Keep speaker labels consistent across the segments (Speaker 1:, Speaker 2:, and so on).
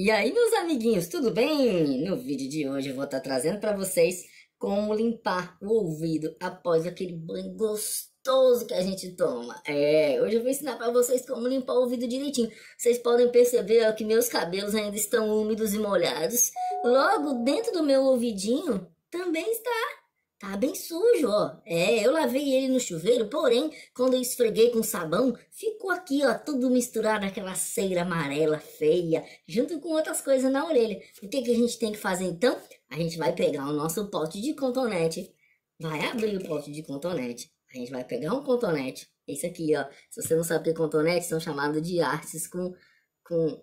Speaker 1: E aí, meus amiguinhos, tudo bem? No vídeo de hoje eu vou estar tá trazendo para vocês como limpar o ouvido após aquele banho gostoso que a gente toma. É, hoje eu vou ensinar para vocês como limpar o ouvido direitinho. Vocês podem perceber ó, que meus cabelos ainda estão úmidos e molhados. Logo, dentro do meu ouvidinho também está Tá bem sujo, ó. É, eu lavei ele no chuveiro, porém, quando eu esfreguei com sabão, ficou aqui, ó, tudo misturado, aquela cera amarela feia, junto com outras coisas na orelha. O que, que a gente tem que fazer então? A gente vai pegar o nosso pote de contonete, vai abrir o pote de contonete, a gente vai pegar um contonete, esse aqui, ó. Se você não sabe o que é contonete, são chamados de artes com, com...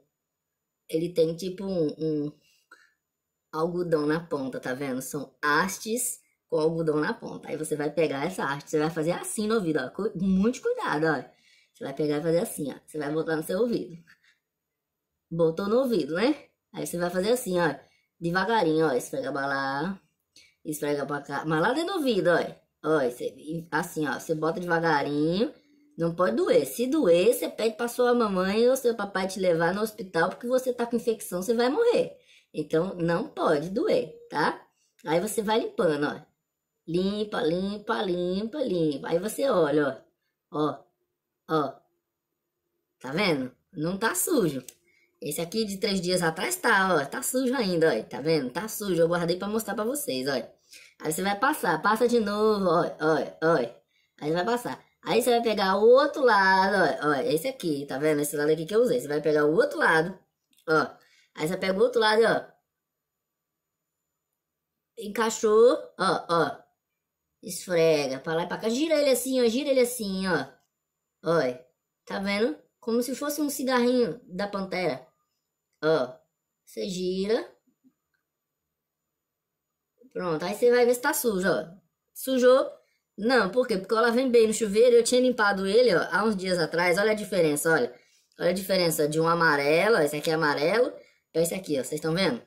Speaker 1: Ele tem tipo um, um algodão na ponta, tá vendo? São hastes com o algodão na ponta. Aí você vai pegar essa haste, você vai fazer assim no ouvido, ó. Com muito cuidado, ó. Você vai pegar e fazer assim, ó. Você vai botar no seu ouvido. Botou no ouvido, né? Aí você vai fazer assim, ó. Devagarinho, ó. Esfrega pra lá. Esfrega pra cá. Mas lá dentro do ouvido, ó. Ó, assim, ó. Você bota devagarinho. Não pode doer. Se doer, você pede pra sua mamãe ou seu papai te levar no hospital porque você tá com infecção, você vai morrer. Então, não pode doer, tá? Aí você vai limpando, ó. Limpa, limpa, limpa, limpa. Aí você olha, ó. Ó. Ó. Tá vendo? Não tá sujo. Esse aqui de três dias atrás tá, ó. Tá sujo ainda, ó. Tá vendo? Tá sujo. Eu guardei pra mostrar pra vocês, ó. Aí você vai passar. Passa de novo, ó. Ó. Ó. Aí vai passar. Aí você vai pegar o outro lado, ó. Ó. Esse aqui, tá vendo? Esse lado aqui que eu usei. Você vai pegar o outro lado, ó. Aí você pega o outro lado, ó. Encaixou, ó, ó. Esfrega, pra lá e pra cá. Gira ele assim, ó. Gira ele assim, ó. Olha. Tá vendo? Como se fosse um cigarrinho da pantera. Ó. Você gira. Pronto. Aí você vai ver se tá sujo, ó. Sujou. Não, por quê? Porque ela vem bem no chuveiro. Eu tinha limpado ele, ó, há uns dias atrás. Olha a diferença, olha. Olha a diferença de um amarelo, ó, esse aqui é amarelo, pra é esse aqui, ó. Vocês estão vendo?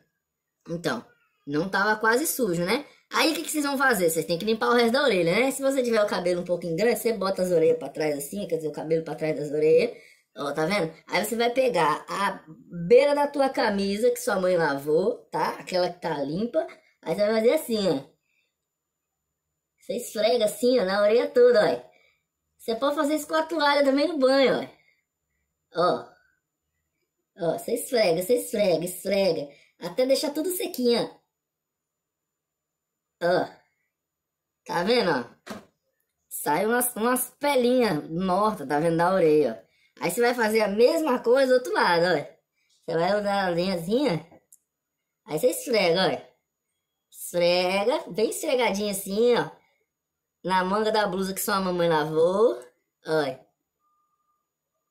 Speaker 1: Então, não tava quase sujo, né? Aí o que, que vocês vão fazer? Vocês têm que limpar o resto da orelha, né? Se você tiver o cabelo um pouquinho grande, você bota as orelhas para trás assim, quer dizer, o cabelo para trás das orelhas. Ó, tá vendo? Aí você vai pegar a beira da tua camisa que sua mãe lavou, tá? Aquela que tá limpa. Aí você vai fazer assim, ó. Você esfrega assim, ó, na orelha toda, ó. Você pode fazer isso com a toalha também no banho, ó. Ó. Ó, você esfrega, você esfrega, esfrega. Até deixar tudo sequinho, ó. Ó, tá vendo? Sai umas, umas pelinhas mortas, tá vendo, da orelha, ó. Aí você vai fazer a mesma coisa do outro lado, ó. Você vai usar a linhazinha, aí você esfrega, ó. Esfrega, bem esfregadinho assim, ó. Na manga da blusa que sua mamãe lavou, ó.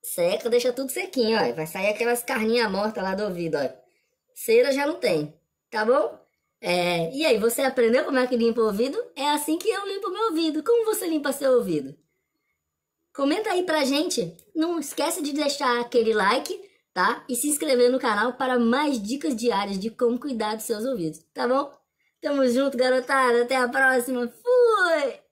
Speaker 1: Seca, deixa tudo sequinho, ó. Vai sair aquelas carninhas mortas lá do ouvido, ó. Cera já não tem, tá bom? É, e aí, você aprendeu como é que limpa o ouvido? É assim que eu limpo meu ouvido. Como você limpa seu ouvido? Comenta aí pra gente. Não esquece de deixar aquele like, tá? E se inscrever no canal para mais dicas diárias de como cuidar dos seus ouvidos, tá bom? Tamo junto, garotada. Até a próxima. Fui!